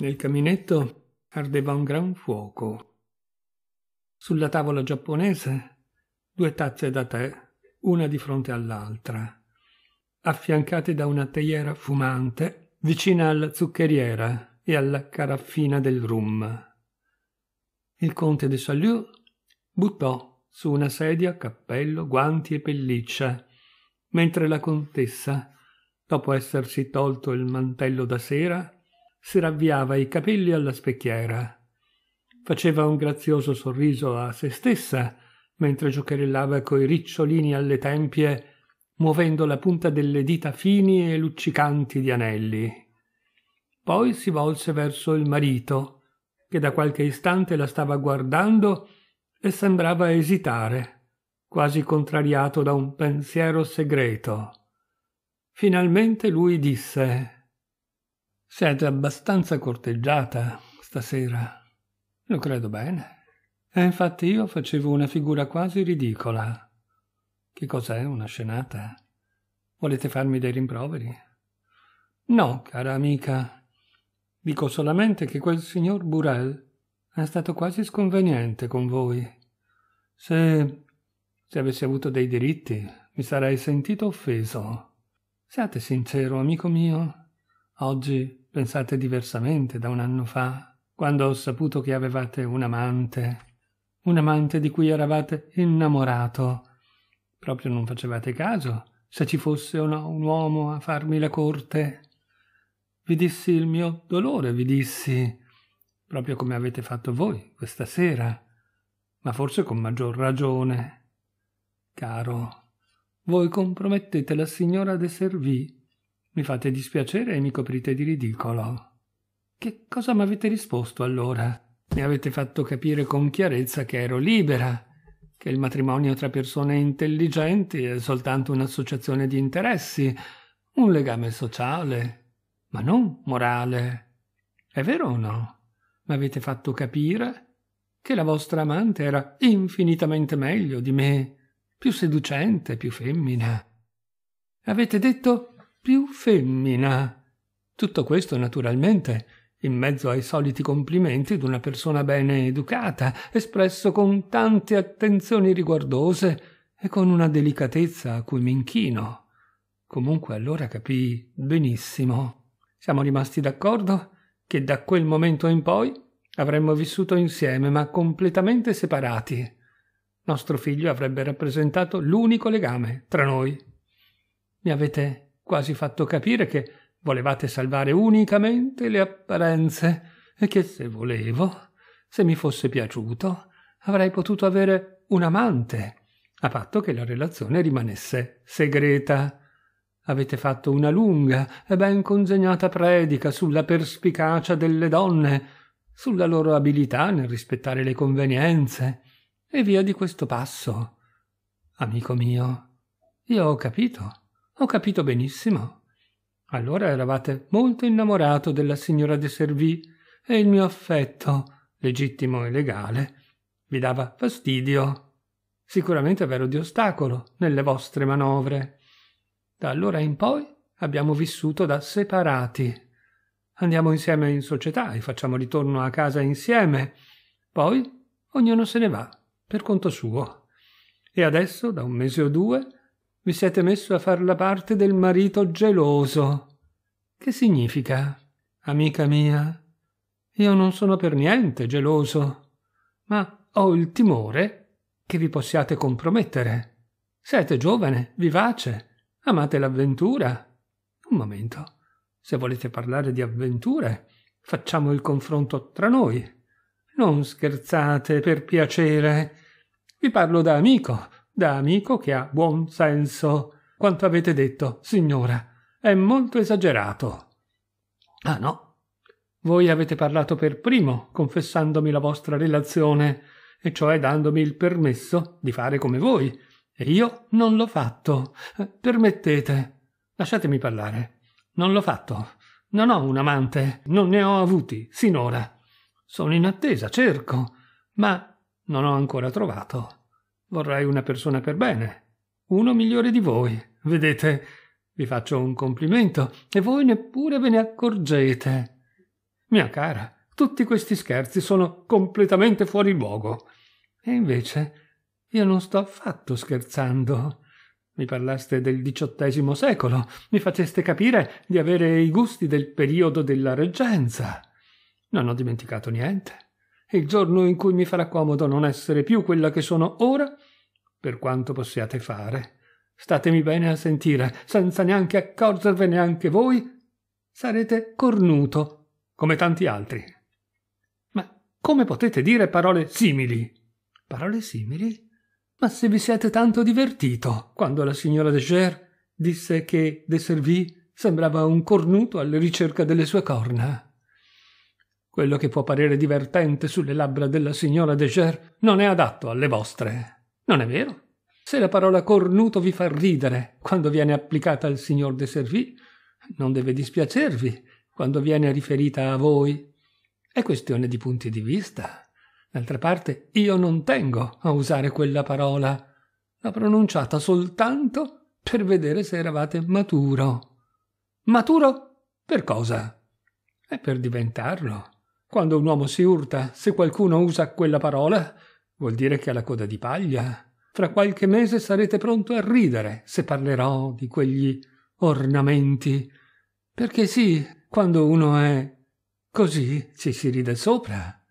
Nel caminetto ardeva un gran fuoco. Sulla tavola giapponese due tazze da tè, una di fronte all'altra, affiancate da una teiera fumante vicina alla zuccheriera e alla caraffina del rum. Il conte de Chalieu buttò su una sedia cappello, guanti e pelliccia, mentre la contessa, dopo essersi tolto il mantello da sera, si ravviava i capelli alla specchiera. Faceva un grazioso sorriso a se stessa mentre giocherellava coi ricciolini alle tempie, muovendo la punta delle dita fini e luccicanti di anelli. Poi si volse verso il marito, che da qualche istante la stava guardando e sembrava esitare, quasi contrariato da un pensiero segreto. Finalmente lui disse siete abbastanza corteggiata stasera. Lo credo bene. E eh, infatti io facevo una figura quasi ridicola. Che cos'è una scenata? Volete farmi dei rimproveri? No, cara amica. Dico solamente che quel signor Burel è stato quasi sconveniente con voi. Se... se avessi avuto dei diritti, mi sarei sentito offeso. Siate sincero, amico mio. Oggi pensate diversamente da un anno fa, quando ho saputo che avevate un amante, un amante di cui eravate innamorato. Proprio non facevate caso se ci fosse o no un uomo a farmi la corte. Vi dissi il mio dolore, vi dissi, proprio come avete fatto voi questa sera, ma forse con maggior ragione. Caro, voi compromettete la signora de Servì mi fate dispiacere e mi coprite di ridicolo. Che cosa mi avete risposto allora? Mi avete fatto capire con chiarezza che ero libera, che il matrimonio tra persone intelligenti è soltanto un'associazione di interessi, un legame sociale, ma non morale. È vero o no? Mi avete fatto capire che la vostra amante era infinitamente meglio di me, più seducente, più femmina. Avete detto più femmina. Tutto questo naturalmente in mezzo ai soliti complimenti di una persona bene educata, espresso con tante attenzioni riguardose e con una delicatezza a cui mi inchino. Comunque allora capii benissimo. Siamo rimasti d'accordo che da quel momento in poi avremmo vissuto insieme ma completamente separati. Nostro figlio avrebbe rappresentato l'unico legame tra noi. Mi avete quasi fatto capire che volevate salvare unicamente le apparenze e che se volevo, se mi fosse piaciuto, avrei potuto avere un amante, a patto che la relazione rimanesse segreta. Avete fatto una lunga e ben congegnata predica sulla perspicacia delle donne, sulla loro abilità nel rispettare le convenienze, e via di questo passo. Amico mio, io ho capito ho capito benissimo. Allora eravate molto innamorato della signora de Servì e il mio affetto, legittimo e legale, vi dava fastidio. Sicuramente v'ero di ostacolo nelle vostre manovre. Da allora in poi abbiamo vissuto da separati. Andiamo insieme in società e facciamo ritorno a casa insieme. Poi ognuno se ne va, per conto suo. E adesso, da un mese o due, vi siete messo a far la parte del marito geloso. Che significa, amica mia? Io non sono per niente geloso, ma ho il timore che vi possiate compromettere. Siete giovane, vivace, amate l'avventura. Un momento. Se volete parlare di avventure, facciamo il confronto tra noi. Non scherzate, per piacere. Vi parlo da amico, da amico che ha buon senso. Quanto avete detto, signora, è molto esagerato. Ah no. Voi avete parlato per primo, confessandomi la vostra relazione, e cioè dandomi il permesso di fare come voi, e io non l'ho fatto. Eh, permettete. Lasciatemi parlare. Non l'ho fatto. Non ho un amante, non ne ho avuti, sinora. Sono in attesa, cerco, ma non ho ancora trovato. Vorrei una persona per bene, uno migliore di voi. Vedete, vi faccio un complimento e voi neppure ve ne accorgete. Mia cara, tutti questi scherzi sono completamente fuori luogo. E invece io non sto affatto scherzando. Mi parlaste del diciottesimo secolo, mi faceste capire di avere i gusti del periodo della reggenza. Non ho dimenticato niente il giorno in cui mi farà comodo non essere più quella che sono ora, per quanto possiate fare, statemi bene a sentire, senza neanche accorgervene anche voi, sarete cornuto, come tanti altri. Ma come potete dire parole simili? Parole simili? Ma se vi siete tanto divertito quando la signora de Cher disse che De Servi sembrava un cornuto alla ricerca delle sue corna. Quello che può parere divertente sulle labbra della signora Deger non è adatto alle vostre. Non è vero? Se la parola cornuto vi fa ridere quando viene applicata al signor de Servì, non deve dispiacervi quando viene riferita a voi. È questione di punti di vista. D'altra parte, io non tengo a usare quella parola. L'ho pronunciata soltanto per vedere se eravate maturo. Maturo? Per cosa? È per diventarlo. Quando un uomo si urta, se qualcuno usa quella parola, vuol dire che ha la coda di paglia. Fra qualche mese sarete pronto a ridere se parlerò di quegli ornamenti. Perché sì, quando uno è così ci si ride sopra.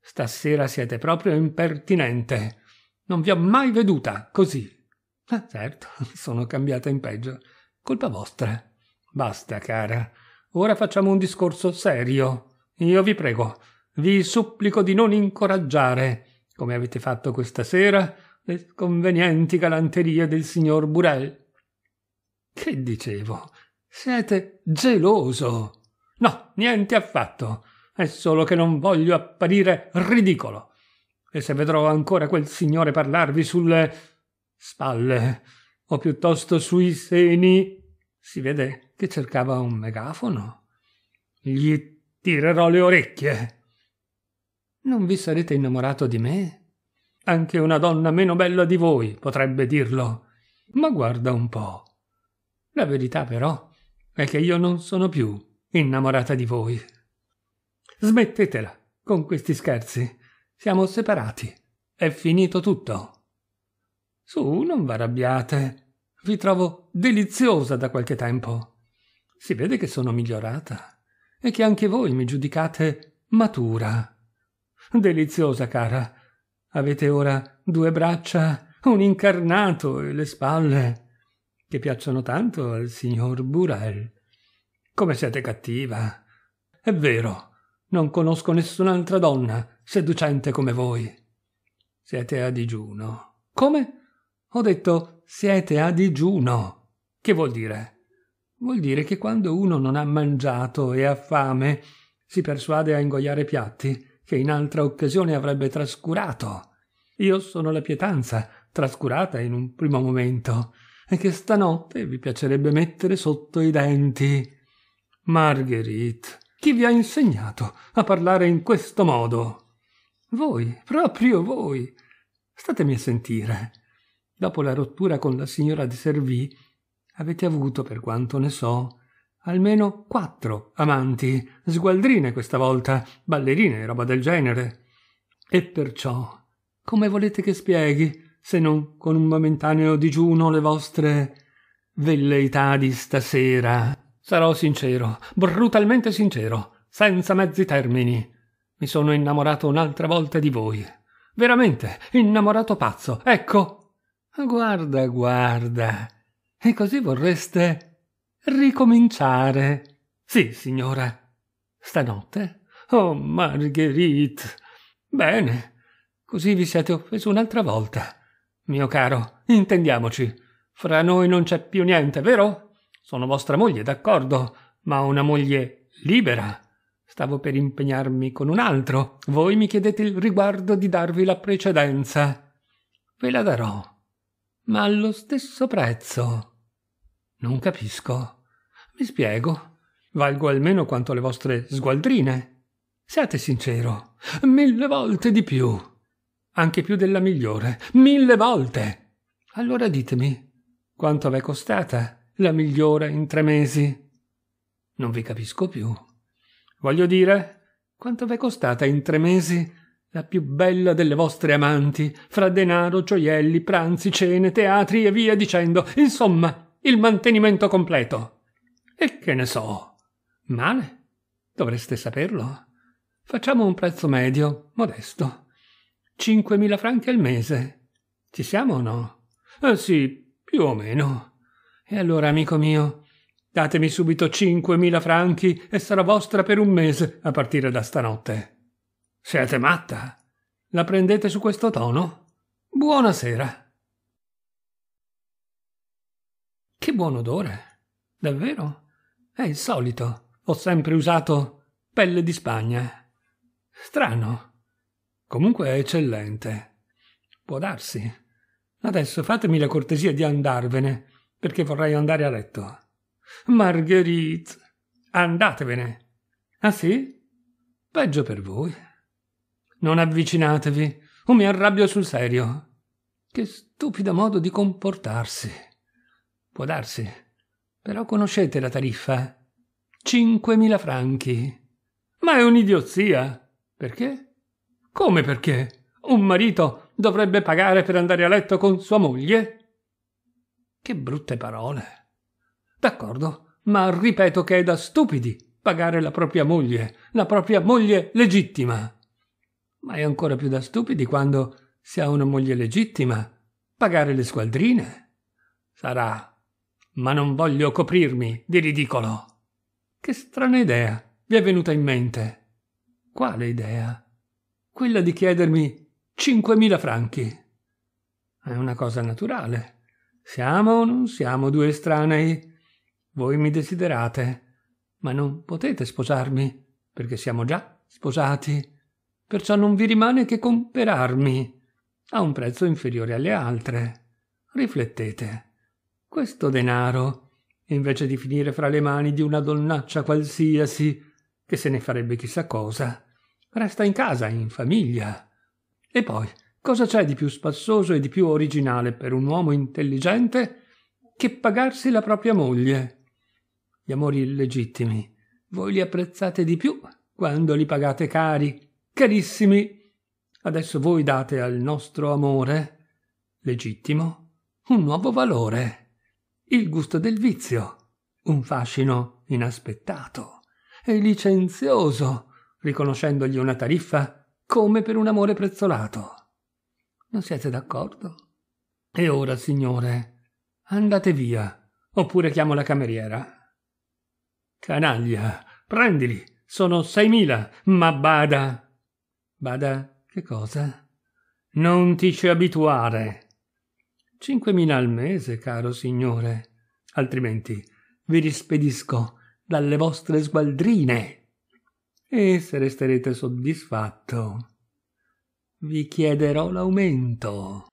Stasera siete proprio impertinente. Non vi ho mai veduta così. Ah, certo, sono cambiata in peggio. Colpa vostra. Basta, cara. Ora facciamo un discorso serio. Io vi prego, vi supplico di non incoraggiare, come avete fatto questa sera, le sconvenienti galanterie del signor Burel. Che dicevo? Siete geloso. No, niente affatto. È solo che non voglio apparire ridicolo. E se vedrò ancora quel signore parlarvi sulle spalle, o piuttosto sui seni, si vede che cercava un megafono. Gli Tirerò le orecchie. Non vi sarete innamorato di me? Anche una donna meno bella di voi potrebbe dirlo. Ma guarda un po'. La verità però è che io non sono più innamorata di voi. Smettetela con questi scherzi. Siamo separati. È finito tutto. Su, non v'arrabbiate. Vi trovo deliziosa da qualche tempo. Si vede che sono migliorata e che anche voi mi giudicate matura. Deliziosa cara, avete ora due braccia, un incarnato e le spalle, che piacciono tanto al signor Burel. Come siete cattiva. È vero, non conosco nessun'altra donna seducente come voi. Siete a digiuno. Come? Ho detto siete a digiuno. Che vuol dire? Vuol dire che quando uno non ha mangiato e ha fame, si persuade a ingoiare piatti che in altra occasione avrebbe trascurato. Io sono la pietanza, trascurata in un primo momento, e che stanotte vi piacerebbe mettere sotto i denti. Marguerite, chi vi ha insegnato a parlare in questo modo? Voi, proprio voi. Statemi a sentire. Dopo la rottura con la signora de Servì, avete avuto, per quanto ne so, almeno quattro amanti, sgualdrine questa volta, ballerine e roba del genere. E perciò, come volete che spieghi, se non con un momentaneo digiuno, le vostre velleità di stasera? Sarò sincero, brutalmente sincero, senza mezzi termini. Mi sono innamorato un'altra volta di voi. Veramente, innamorato pazzo, ecco. Guarda, guarda. E così vorreste ricominciare. Sì, signora. Stanotte? Oh, Marguerite. Bene. Così vi siete offeso un'altra volta. Mio caro, intendiamoci. Fra noi non c'è più niente, vero? Sono vostra moglie, d'accordo, ma una moglie libera. Stavo per impegnarmi con un altro. Voi mi chiedete il riguardo di darvi la precedenza. Ve la darò, ma allo stesso prezzo. Non capisco. Mi spiego. Valgo almeno quanto le vostre sgualdrine. Siate sincero. Mille volte di più. Anche più della migliore. Mille volte. Allora ditemi, quanto v'è costata la migliore in tre mesi? Non vi capisco più. Voglio dire, quanto v'è costata in tre mesi la più bella delle vostre amanti, fra denaro, gioielli, pranzi, cene, teatri e via dicendo. Insomma, il mantenimento completo. E che ne so? Male? Dovreste saperlo. Facciamo un prezzo medio, modesto. 5.000 franchi al mese. Ci siamo o no? Eh sì, più o meno. E allora, amico mio, datemi subito 5.000 franchi e sarò vostra per un mese a partire da stanotte. Siete matta? La prendete su questo tono? Buonasera. Che buon odore! Davvero? È il solito. Ho sempre usato pelle di Spagna. Strano. Comunque è eccellente. Può darsi. Adesso fatemi la cortesia di andarvene, perché vorrei andare a letto. Marguerite, andatevene. Ah sì? Peggio per voi. Non avvicinatevi, o mi arrabbio sul serio. Che stupido modo di comportarsi. Può darsi. Però conoscete la tariffa? 5.000 franchi. Ma è un'idiozia. Perché? Come perché? Un marito dovrebbe pagare per andare a letto con sua moglie? Che brutte parole. D'accordo, ma ripeto che è da stupidi pagare la propria moglie, la propria moglie legittima. Ma è ancora più da stupidi quando si ha una moglie legittima pagare le squadrine. Sarà ma non voglio coprirmi di ridicolo. Che strana idea vi è venuta in mente. Quale idea? Quella di chiedermi 5.000 franchi. È una cosa naturale. Siamo o non siamo due estranei? Voi mi desiderate, ma non potete sposarmi, perché siamo già sposati. Perciò non vi rimane che comperarmi a un prezzo inferiore alle altre. Riflettete questo denaro, invece di finire fra le mani di una donnaccia qualsiasi, che se ne farebbe chissà cosa, resta in casa, in famiglia. E poi, cosa c'è di più spassoso e di più originale per un uomo intelligente che pagarsi la propria moglie? Gli amori illegittimi, voi li apprezzate di più quando li pagate cari, carissimi. Adesso voi date al nostro amore, legittimo, un nuovo valore il gusto del vizio, un fascino inaspettato e licenzioso, riconoscendogli una tariffa come per un amore prezzolato. Non siete d'accordo? E ora, signore, andate via, oppure chiamo la cameriera. Canaglia, prendili, sono seimila, ma bada. Bada, che cosa? Non ti ci abituare. 5.000 al mese, caro signore, altrimenti vi rispedisco dalle vostre sgualdrine. E se resterete soddisfatto, vi chiederò l'aumento.